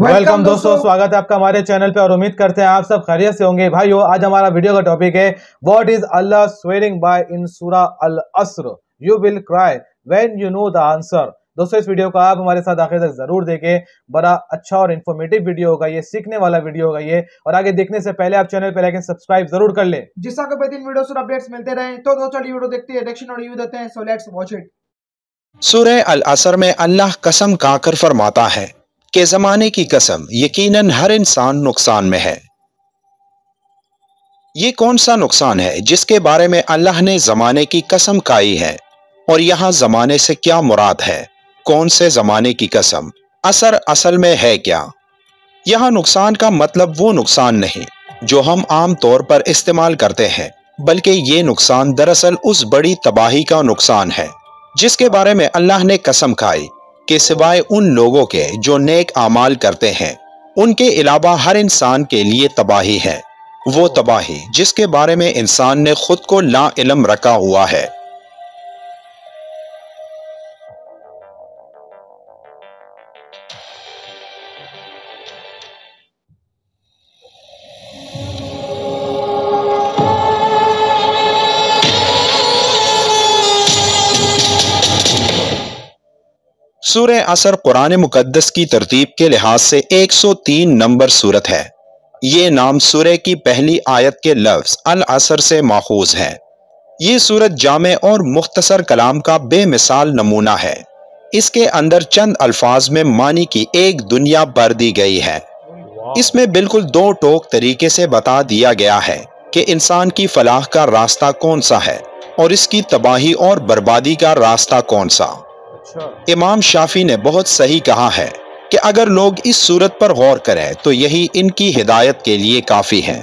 Welcome दोस्तों स्वागत है आपका हमारे चैनल पे और उम्मीद करते हैं आप सब खैरियत से होंगे भाई हो आज हमारा वीडियो का टॉपिक है what is Allah swearing by in Surah Al Asr you will cry when you know the answer दोस्तों इस वीडियो को आप हमारे साथ आखिर तक जरूर देखें बड़ा अच्छा और इन्फॉर्मेटिव वीडियो होगा ये सीखने वाला वीडियो होगा ये और आगे देखने से पहले आप चैनल पर लाइक एंड सब्सक्राइब जरूर कर ले जिससे आपको मिलते रहे तो दोस्तों देखते हैं सूर्य अल असर में अल्लाह कसम खाकर फरमाता है के ज़माने की कसम यकीनन हर इंसान नुकसान में है ये कौन सा नुकसान है जिसके बारे में अल्लाह ने ज़माने की कसम खाई है और यहां ज़माने से क्या मुराद है कौन से ज़माने की कसम असर असल में है क्या यहां नुकसान का मतलब वो नुकसान नहीं जो हम आम तौर पर इस्तेमाल करते हैं बल्कि ये नुकसान दरअसल उस बड़ी तबाही का नुकसान है जिसके बारे में अल्लाह ने कसम खाई के सिवाय उन लोगों के जो नेक आमाल करते हैं उनके अलावा हर इंसान के लिए तबाही है वो तबाही जिसके बारे में इंसान ने खुद को ला इलम रखा हुआ है सूर असर कुरान मुकदस की तरतीब के लिहाज से 103 नंबर सूरत है ये नाम सूर्य की पहली आयत के लफ्ज़ अल असर से माखूज है ये सूरत जामे और मुख्तसर कलाम का बेमिसाल नमूना है इसके अंदर चंद अल्फाज में मानी की एक दुनिया भर दी गई है इसमें बिल्कुल दो टोक तरीके से बता दिया गया है कि इंसान की फलाह का रास्ता कौन सा है और इसकी तबाही और बर्बादी का रास्ता कौन सा अच्छा। इमाम शाफी ने बहुत सही कहा है कि अगर लोग इस सूरत पर गौर करें तो यही इनकी हिदायत के लिए काफ़ी है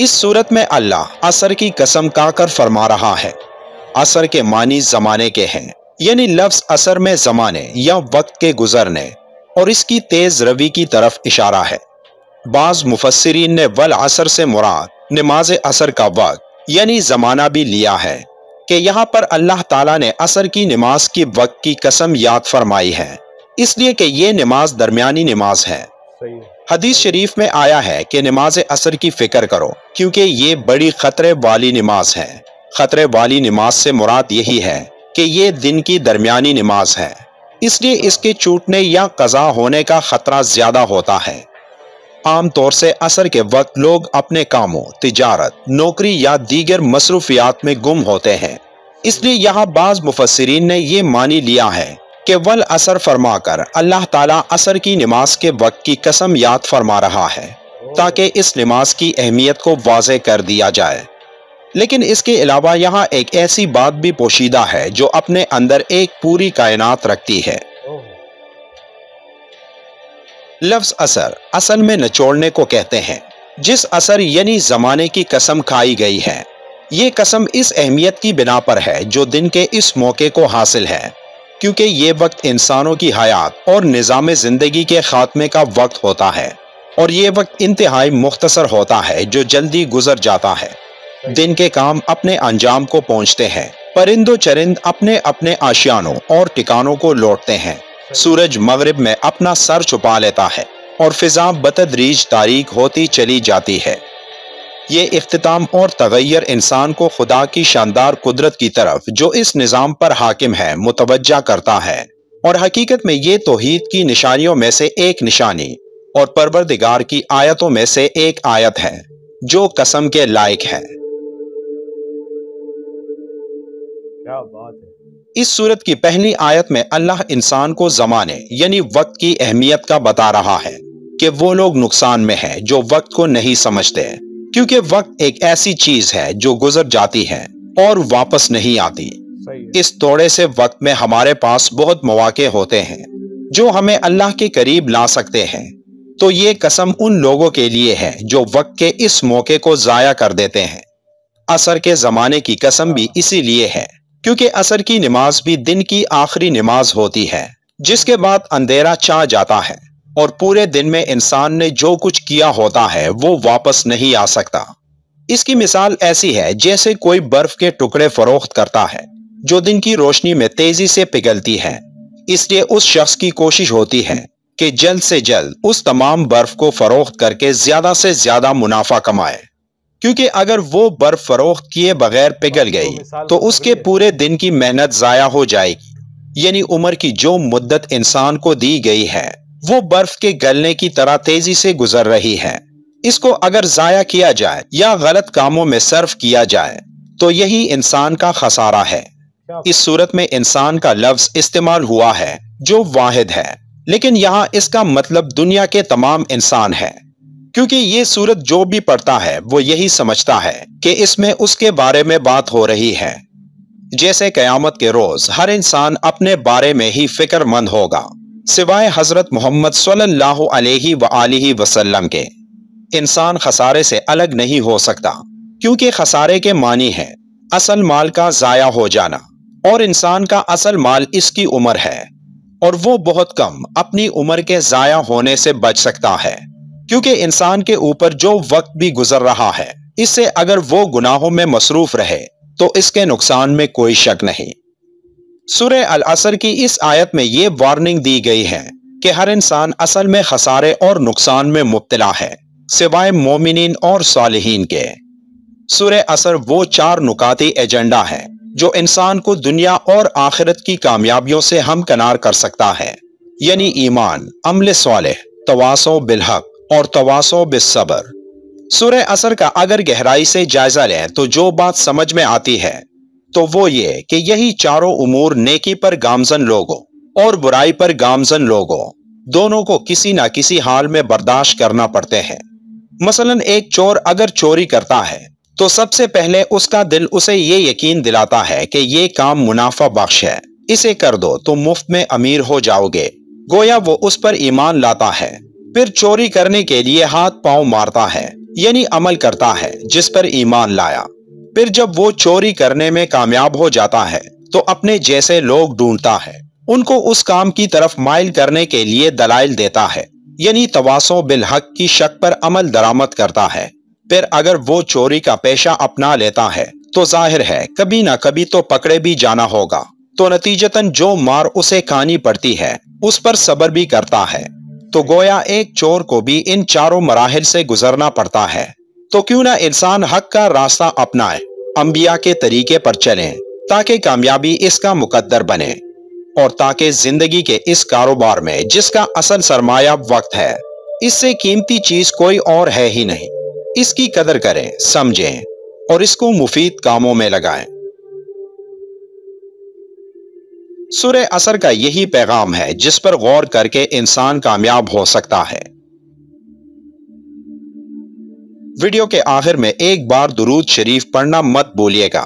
इस सूरत में अल्लाह असर की कसम काकर फरमा रहा है असर के मानी ज़माने के हैं यानी लफ्ज़ असर में ज़माने या वक्त के गुजरने और इसकी तेज़ रवि की तरफ इशारा है बाज़ मुफसरीन ने वल असर से मुराद नमाज असर का वक्त यानी ज़माना भी लिया है कि यहाँ पर अल्लाह ताला ने असर की नमाज की वक्त की कसम याद फरमाई है इसलिए कि ये नमाज दरमियानी नमाज है हदीस शरीफ में आया है कि नमाज असर की फिक्र करो क्योंकि ये बड़ी खतरे वाली नमाज है खतरे वाली नमाज से मुराद यही है कि ये दिन की दरमियानी नमाज है इसलिए इसके चूटने या कज़ा होने का ख़तरा ज़्यादा होता है आमतौर से असर के वक्त लोग अपने कामों तिजारत नौकरी या दीगर मसरूफियात में गुम होते हैं इसलिए यहाँ बाज मुफसरीन ने ये मानी लिया है कि वल असर फरमा कर अल्लाह ताला असर की नमाज के वक्त की कसम याद फरमा रहा है ताकि इस नमाज की अहमियत को वाज कर दिया जाए लेकिन इसके अलावा यहाँ एक ऐसी बात भी पोशीदा है जो अपने अंदर एक पूरी कायनात रखती है लफ्ज असर असल में नचोड़ने को कहते हैं जिस असर यानी जमाने की कसम खाई गई है ये कसम इस अहमियत की बिना पर है जो दिन के इस मौके को हासिल है क्योंकि ये वक्त इंसानों की हयात और निज़ाम ज़िंदगी के ख़ात्मे का वक्त होता है और ये वक्त इंतहाई मुख्तसर होता है जो जल्दी गुजर जाता है दिन के काम अपने अंजाम को पहुँचते हैं परिंदो चरिंद अपने अपने आशियानों और टिकानों को लौटते हैं सूरज मगरब में अपना सर छुपा लेता है और फिजा बतदरीज तारीख होती चली जाती है ये अख्ताम और तगैर इंसान को खुदा की शानदार कुदरत की तरफ जो इस निज़ाम पर हाकिम है मुतवजा करता है और हकीकत में ये तोहद की निशानियों में से एक निशानी और परवरदिगार की आयतों में से एक आयत है जो कसम के लायक है क्या बात है इस सूरत की पहली आयत में अल्लाह इंसान को जमाने यानी वक्त की अहमियत का बता रहा है कि वो लोग नुकसान में हैं जो वक्त को नहीं समझते क्योंकि वक्त एक ऐसी चीज है जो गुजर जाती है और वापस नहीं आती इस तोड़े से वक्त में हमारे पास बहुत मौाक़े होते हैं जो हमें अल्लाह के करीब ला सकते हैं तो ये कसम उन लोगों के लिए है जो वक्त के इस मौके को ज़ाया कर देते हैं असर के ज़माने की कसम भी इसीलिए है क्योंकि असर की नमाज भी दिन की आखिरी नमाज होती है जिसके बाद अंधेरा छा जाता है और पूरे दिन में इंसान ने जो कुछ किया होता है वो वापस नहीं आ सकता इसकी मिसाल ऐसी है जैसे कोई बर्फ के टुकड़े फरोख्त करता है जो दिन की रोशनी में तेजी से पिघलती है इसलिए उस शख्स की कोशिश होती है कि जल्द से जल्द उस तमाम बर्फ को फरोख्त करके ज्यादा से ज्यादा मुनाफा कमाए क्योंकि अगर वो बर्फ फरोख्त किए बगैर पिघल गई तो, तो उसके पूरे दिन की मेहनत ज़ाया हो जाएगी यानी उम्र की जो मुद्दत इंसान को दी गई है वो बर्फ के गलने की तरह तेजी से गुजर रही है इसको अगर ज़ाया किया जाए या गलत कामों में सर्फ किया जाए तो यही इंसान का खसारा है इस सूरत में इंसान का लफ्ज इस्तेमाल हुआ है जो वाहिद है लेकिन यहाँ इसका मतलब दुनिया के तमाम इंसान है क्योंकि ये सूरत जो भी पढ़ता है वो यही समझता है कि इसमें उसके बारे में बात हो रही है जैसे कयामत के रोज हर इंसान अपने बारे में ही फिक्रमंद होगा सिवाय हजरत मोहम्मद सल्लल्लाहु अलैहि व वसल्लम के इंसान खसारे से अलग नहीं हो सकता क्योंकि खसारे के मानी है असल माल का ज़ाया हो जाना और इंसान का असल माल इसकी उम्र है और वो बहुत कम अपनी उम्र के ज़ाया होने से बच सकता है क्योंकि इंसान के ऊपर जो वक्त भी गुजर रहा है इससे अगर वो गुनाहों में मसरूफ रहे तो इसके नुकसान में कोई शक नहीं सुर अल असर की इस आयत में यह वार्निंग दी गई है कि हर इंसान असल में खसारे और नुकसान में मुबतला है सिवाय मोमिन और सालहीन के सुर असर वो चार नुकाती एजेंडा है जो इंसान को दुनिया और आखिरत की कामयाबियों से हम कनार कर सकता है यानी ईमान अमल सवाल तवासो बिलहक और तवासो बेसब्र सूर्य असर का अगर गहराई से जायजा लें तो जो बात समझ में आती है तो वो ये कि यही चारों उमूर नेकी पर गामजन लोगों और बुराई पर गामजन लोगों दोनों को किसी ना किसी हाल में बर्दाश्त करना पड़ते हैं मसलन एक चोर अगर चोरी करता है तो सबसे पहले उसका दिल उसे ये यकीन दिलाता है कि ये काम मुनाफा बख्श है इसे कर दो तो मुफ्त में अमीर हो जाओगे गोया वो उस पर ईमान लाता है फिर चोरी करने के लिए हाथ पांव मारता है यानी अमल करता है जिस पर ईमान लाया फिर जब वो चोरी करने में कामयाब हो जाता है तो अपने जैसे लोग ढूंढता है उनको उस काम की तरफ माइल करने के लिए दलाइल देता है यानी तवासो बिलहक की शक पर अमल दरामद करता है फिर अगर वो चोरी का पेशा अपना लेता है तो जाहिर है कभी ना कभी तो पकड़े भी जाना होगा तो नतीजतन जो मार उसे खानी पड़ती है उस पर सबर भी करता है तो गोया एक चोर को भी इन चारों मराहल से गुजरना पड़ता है तो क्यों ना इंसान हक का रास्ता अपनाए अंबिया के तरीके पर चले ताकि कामयाबी इसका मुकद्दर बने और ताकि जिंदगी के इस कारोबार में जिसका असल सरमाया वक्त है इससे कीमती चीज कोई और है ही नहीं इसकी कदर करें समझें और इसको मुफीद कामों में लगाएं सुर असर का यही पैगाम है जिस पर गौर करके इंसान कामयाब हो सकता है वीडियो के आखिर में एक बार दुरूद शरीफ पढ़ना मत भूलिएगा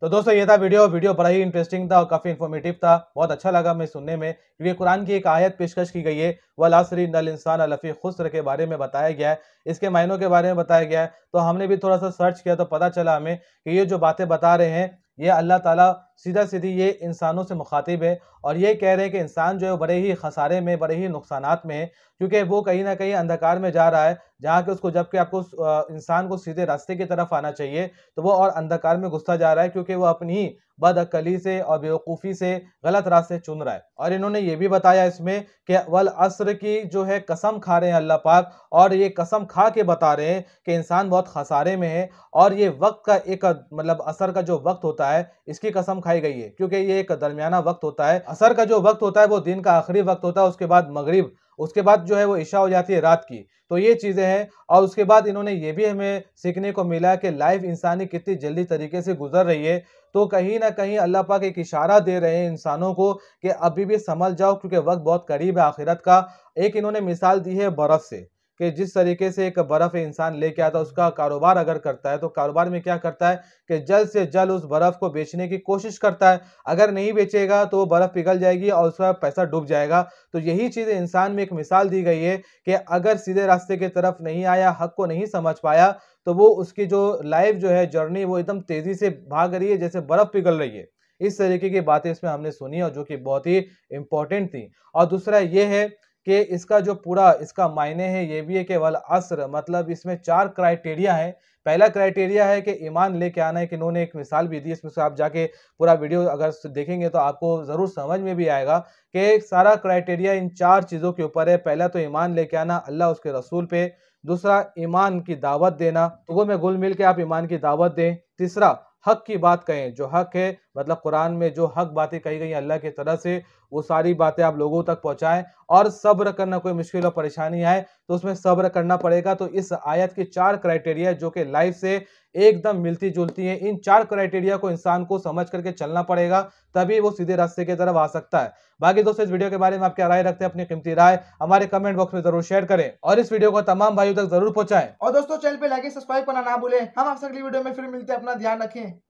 तो दोस्तों ये था वीडियो वीडियो बड़ा ही इंटरेस्टिंग था और काफ़ी इन्फॉर्मेटिव था बहुत अच्छा लगा मैं सुनने में क्योंकि कुरान की एक आयत पेशकश की गई है वह वलासरी नल इंसान अलफ़ी खुसर के बारे में बताया गया है इसके मायनों के बारे में बताया गया है तो हमने भी थोड़ा सा सर्च किया तो पता चला हमें कि ये जो बातें बता रहे हैं ये अल्लाह तला सीधा सीधी ये इंसानों से मुखातिब है और ये कह रहे हैं कि इंसान जो है बड़े ही खसारे में बड़े ही नुकसान में है क्योंकि वो कहीं ना कहीं अंधकार में जा रहा है जहाँ के उसको जबकि आपको इंसान को सीधे रास्ते की तरफ आना चाहिए तो वो और अंधकार में घुसता जा रहा है क्योंकि वो अपनी ही बदअकली से और बेवकूफ़ी से गलत रास्ते चुन रहा है और इन्होंने ये भी बताया इसमें कि वल असर की जो है कसम खा रहे हैं अल्लाह पाक और ये कसम खा के बता रहे हैं कि इंसान बहुत खसारे में है और ये वक्त का एक मतलब असर का जो वक्त होता है इसकी कसम खा खाई गई है क्योंकि ये एक दरमियाना वक्त होता है असर का जो वक्त होता है वो दिन का आखिरी वक्त होता है उसके बाद मगरिब उसके बाद जो है वो ईशा हो जाती है रात की तो ये चीज़ें हैं और उसके बाद इन्होंने ये भी हमें सीखने को मिला कि लाइफ इंसानी कितनी जल्दी तरीके से गुजर रही है तो कहीं ना कहीं अल्लाह पाक एक इशारा दे रहे हैं इंसानों को कि अभी भी संभल जाओ क्योंकि वक्त बहुत करीब है आखिरत का एक इन्होंने मिसाल दी है बर्फ़ से कि जिस तरीके से एक बर्फ़ इंसान लेके आता है उसका कारोबार अगर करता है तो कारोबार में क्या करता है कि जल्द से जल्द उस बर्फ़ को बेचने की कोशिश करता है अगर नहीं बेचेगा तो वो बर्फ़ पिघल जाएगी और उसका पैसा डूब जाएगा तो यही चीज़ इंसान में एक मिसाल दी गई है कि अगर सीधे रास्ते की तरफ नहीं आया हक को नहीं समझ पाया तो वो उसकी जो लाइफ जो है जर्नी वो एकदम तेज़ी से भाग रही है जैसे बर्फ़ पिघल रही है इस तरीके की बातें इसमें हमने सुनी और जो कि बहुत ही इम्पोर्टेंट थी और दूसरा ये है कि इसका जो पूरा इसका मायने है ये भी है कि वल असर मतलब इसमें चार क्राइटेरिया है पहला क्राइटेरिया है कि ईमान लेके आना है कि इन्होंने एक मिसाल भी दी इसमें से आप जाके पूरा वीडियो अगर देखेंगे तो आपको ज़रूर समझ में भी आएगा कि सारा क्राइटेरिया इन चार चीज़ों के ऊपर है पहला तो ईमान लेके आना अल्लाह उसके रसूल पे दूसरा ईमान की दावत देना तो में गुल मिल के आप ईमान की दावत दें तीसरा हक की बात कहें जो हक है मतलब कुरान में जो हक बातें कही गई अल्लाह की तरह से वो सारी बातें आप लोगों तक पहुंचाएं और सब्र करना कोई मुश्किल और परेशानी आए तो उसमें सब्र करना पड़ेगा तो इस आयत के चार क्राइटेरिया जो कि लाइफ से एकदम मिलती जुलती हैं इन चार क्राइटेरिया को इंसान को समझ करके चलना पड़ेगा तभी वो सीधे रास्ते की तरफ आ सकता है बाकी दोस्तों इस वीडियो के बारे में आप क्या राय रखते हैं अपनी कीमती राय हमारे कमेंट बॉक्स में जरूर शेयर करें और इस वीडियो को तमाम भाइयों तक जरूर पहुंचाएं और दोस्तों चैनल पर लाइक सब्सक्राइब करना ना भूलें हम आपसे अगली वीडियो में फिर मिलते हैं अपना ध्यान रखें